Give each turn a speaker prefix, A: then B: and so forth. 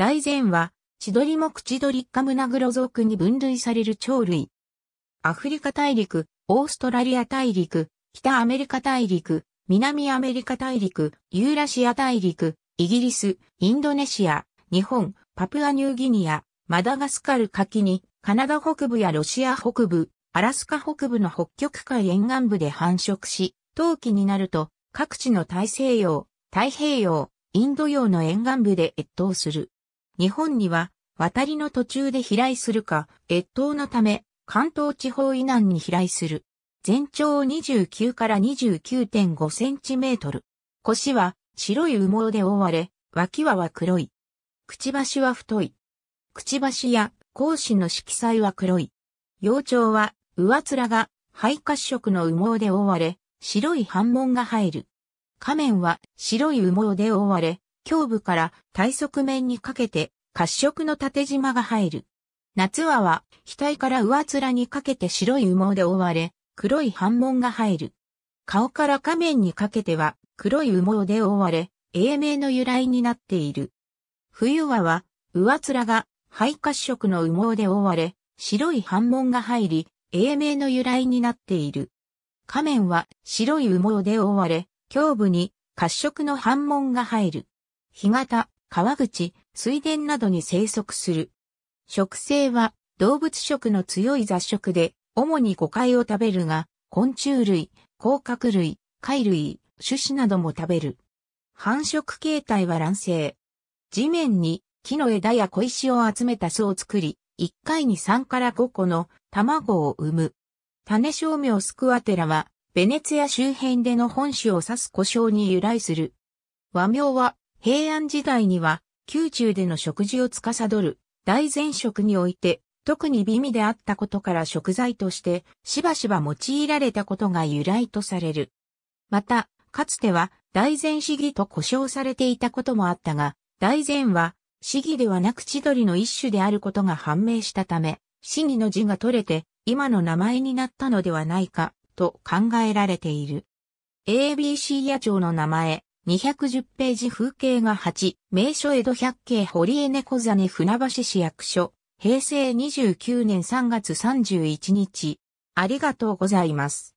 A: 大前は、千鳥目カ鳥ナグロ族に分類される鳥類。アフリカ大陸、オーストラリア大陸、北アメリカ大陸、南アメリカ大陸、ユーラシア大陸、イギリス、インドネシア、日本、パプアニューギニア、マダガスカル柿に、カナダ北部やロシア北部、アラスカ北部の北極海沿岸部で繁殖し、冬季になると各地の大西洋、太平洋、インド洋の沿岸部で越冬する。日本には渡りの途中で飛来するか、越冬のため関東地方以南に飛来する。全長29から29.5センチメートル。腰は白い羽毛で覆われ、脇はは黒い。くちばしは太い。くちばしや格子の色彩は黒い。幼鳥は上面が肺褐色の羽毛で覆われ、白い斑紋が入る。仮面は白い羽毛で覆われ、胸部から体側面にかけて褐色の縦縞が入る。夏輪は額から上面にかけて白い羽毛で覆われ、黒い斑紋が入る。顔から下面にかけては黒い羽毛で覆われ、英名の由来になっている。冬はは上面が肺褐色の羽毛で覆われ、白い斑紋が入り、英名の由来になっている。下面は白い羽毛で覆われ、胸部に褐色の斑紋が入る。干潟、川口、水田などに生息する。食性は動物食の強い雑食で、主に誤解を食べるが、昆虫類、甲殻類、貝類、種子なども食べる。繁殖形態は卵生。地面に木の枝や小石を集めた巣を作り、1回に3から5個の卵を産む。種小苗スクアテラは、ベネツヤ周辺での本種を指す故障に由来する。和名は、平安時代には、宮中での食事を司る大前食において、特に美味であったことから食材として、しばしば用いられたことが由来とされる。また、かつては、大前市議と呼称されていたこともあったが、大前は、市議ではなく千鳥の一種であることが判明したため、市議の字が取れて、今の名前になったのではないか、と考えられている。ABC 野鳥の名前、210ページ風景が8、名所江戸百景堀江猫座に船橋市役所、平成29年3月31日。ありがとうございます。